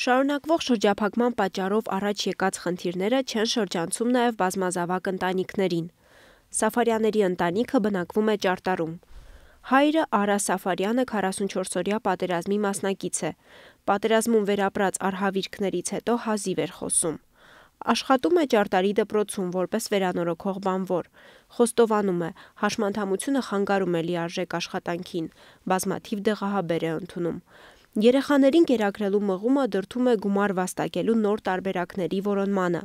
Շարունակվող շրջափակման պատճառով առաջ եկած խնդիրները չեն շրջանցում նաև բազմազավակ ընտանիքներին։ Սաֆարյանների ընտանիքը բնակվում է ճարտարում։ Հայրը Արա Սաֆարյանը 44-օրյա պատերազմի մասնակից է։ Պատերազմում վերապրած արհավիրքներից հետո հազիվ էր խոսում։ Աշխատում է ճարտարի դպրոցում որպես վերանորոգող բանվոր։ Խոստովանում է, հաշմանդամությունը խանգարում է լիարժեք աշխատանքին, բազմաթիվ դեղահաբեր է ընդունում։ Երեխաներին կերակրելու մղումը դրդում է գումար վաստակելու նոր տարբերակների որոնմանը։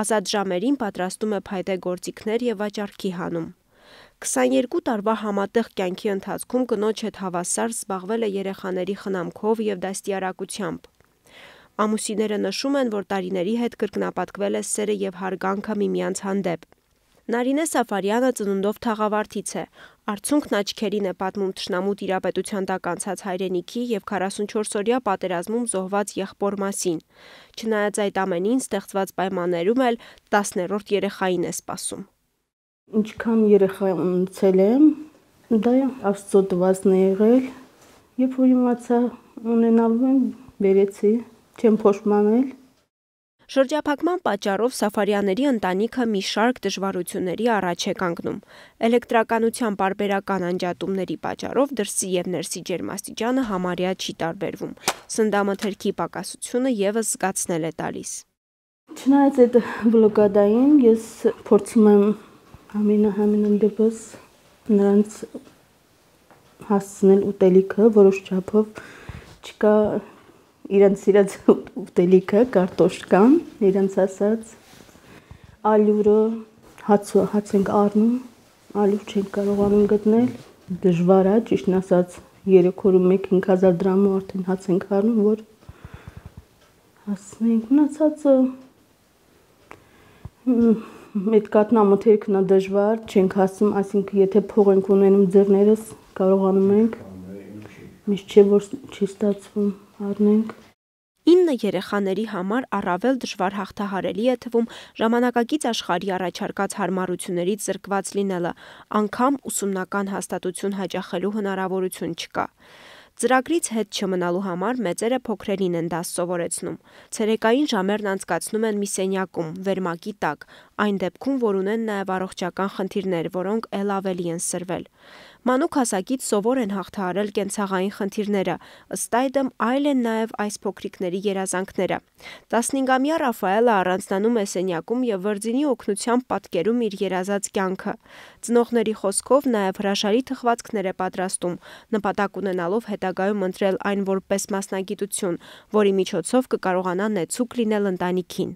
Ազատ ժամերին պատրաստում է փայտե գործիքներ եւ վաճառքի հանում։ 22 տարվա համատեղ կյանքի ընթացքում կնոջ հետ հավասար զբաղվել է երեխաների խնամքով եւ դաստիարակությամբ։ Ամուսիները նշում են, որ տարիների հետ կրկնապատկվել է սերը եւ հարգանքը միմյանց հանդեպ։ Նարինե Սաֆարյանը ծնունդով թաղավարտից է։ Արցունքն աչքերին է պատմում ճշնամու տիրապետության տակ անցած հայրենիքի եւ 44-օրյա պատերազմում զոհված եղբոր մասին։ Չնայած այդ ամենին ստեղծված պայմաններում էլ 10-րդ երեխային է սպասում։ Ինչքան երեխա ունեցել եմ, դա Աստծո տվածն է եղել, երբ որ իմացա ունենալու եմ, բերեցի, չեմ փոշմանել Շրջափակման պատճառով Սաֆարյանների ընտանիքը մի շարք դժվարությունների առաջ է կանգնում։ Էլեկտրականության բարբերական անջատումների պատճառով դրսի եւ ներսի ջերմաստիճանը համարյա չի տարբերվում։ Սնդամթերքի պակասությունը եւս զգացնել է տալիս։ Չնայած այդ բլոկադային ես փորձում եմ ամենահամենն դեպս նրանց հասցնել ուտելիքը որոշ չափով չկա իրենց սիրած ուտելիքը, կարտոշկան, իրենց ասած ալյուրը հացը հաց ենք առնում, ալյուր չենք կարողանում գտնել, դժվար է, ճիշտն ասած 3 օրում 1-5000 դրամով արդեն հաց ենք առնում, որ ասենք մնացածը այդ կատնամթերքն է դժվար, չենք հասնում, այսինքն եթե փող ենք ունենում ձեռներս, կարողանում ենք։ Միշտ չէ որ չի ստացվում առնենք։ Ինը երեխաների համար առավել դժվար հաղթահարելի է թվում ժամանակակից աշխարհի առաջարկած հարմարություններից զրկված լինելը, անգամ ուսումնական հաստատություն հաճախելու հնարավորություն չկա։ Ծրագրից հետ չմնալու համար մեծերը փոքրերին են դաս սովորեցնում։ Ցերեկային ժամերն անցկացնում են մի սենյակում, վերմակի տակ, այն դեպքում, որ ունեն նաև առողջական խնդիրներ, որոնք ել ավելի են սրվել։ Մանուկ հասակից սովոր են հաղթահարել կենցաղային խնդիրները, ըստ այդմ այլ են նաև այս փոքրիկների երազանքները։ 15-ամյա Ռաֆայելը առանձնանում է սենյակում եւ Վրձինի օգնությամբ պատկերում իր երազած կյանքը։ Ծնողների խոսքով նաև հրաշալի թխվածքներ է պատրաստում, նպատակ ունենալով հետագայում ընտրել այն որպես մասնագիտություն, որի միջոցով կկարողանա նեցուկ լինել ընտանիքին։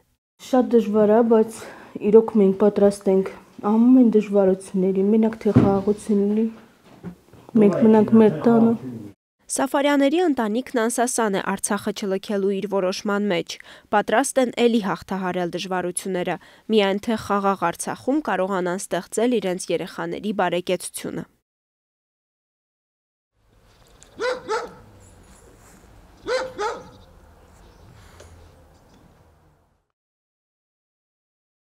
Շատ դժվար է, բայց իրոք մենք պատրաստ ենք ամեն դժվարությունների, մենակ թե խաղաղությունների մենք մնանք մեր տանը։ Սաֆարյաների ընտանիքն անսասան է Արցախը չլքելու իր որոշման մեջ։ Պատրաստ են ելի հաղթահարել դժվարությունները, միայն թե խաղաղ Արցախում կարողանան ստեղծել իրենց երեխաների բարեկեցությունը։